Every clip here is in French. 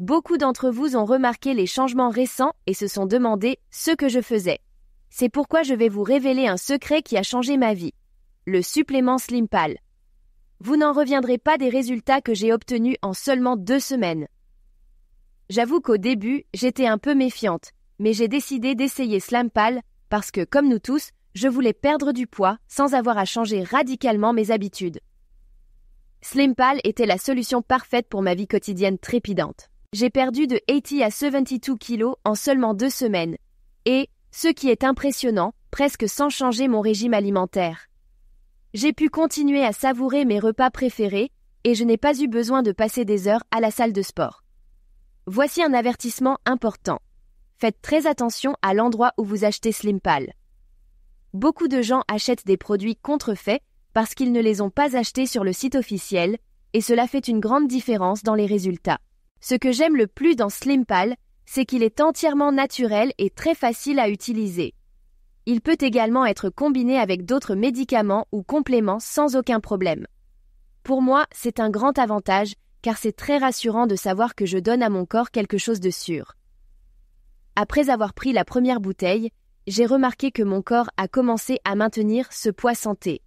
Beaucoup d'entre vous ont remarqué les changements récents et se sont demandé ce que je faisais. C'est pourquoi je vais vous révéler un secret qui a changé ma vie. Le supplément Slimpal. Vous n'en reviendrez pas des résultats que j'ai obtenus en seulement deux semaines. J'avoue qu'au début, j'étais un peu méfiante, mais j'ai décidé d'essayer Slimpal parce que, comme nous tous, je voulais perdre du poids sans avoir à changer radicalement mes habitudes. Slimpal était la solution parfaite pour ma vie quotidienne trépidante. J'ai perdu de 80 à 72 kilos en seulement deux semaines. Et, ce qui est impressionnant, presque sans changer mon régime alimentaire. J'ai pu continuer à savourer mes repas préférés, et je n'ai pas eu besoin de passer des heures à la salle de sport. Voici un avertissement important. Faites très attention à l'endroit où vous achetez Slimpal. Beaucoup de gens achètent des produits contrefaits parce qu'ils ne les ont pas achetés sur le site officiel, et cela fait une grande différence dans les résultats. Ce que j'aime le plus dans Slimpal, c'est qu'il est entièrement naturel et très facile à utiliser. Il peut également être combiné avec d'autres médicaments ou compléments sans aucun problème. Pour moi, c'est un grand avantage, car c'est très rassurant de savoir que je donne à mon corps quelque chose de sûr. Après avoir pris la première bouteille, j'ai remarqué que mon corps a commencé à maintenir ce poids santé,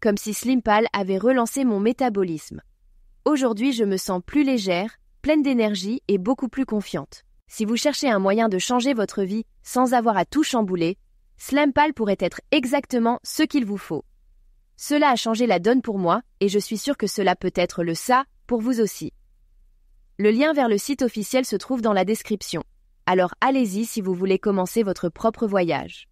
comme si Slimpal avait relancé mon métabolisme. Aujourd'hui je me sens plus légère, pleine d'énergie et beaucoup plus confiante. Si vous cherchez un moyen de changer votre vie sans avoir à tout chambouler, Slampal pourrait être exactement ce qu'il vous faut. Cela a changé la donne pour moi et je suis sûre que cela peut être le ça pour vous aussi. Le lien vers le site officiel se trouve dans la description. Alors allez-y si vous voulez commencer votre propre voyage.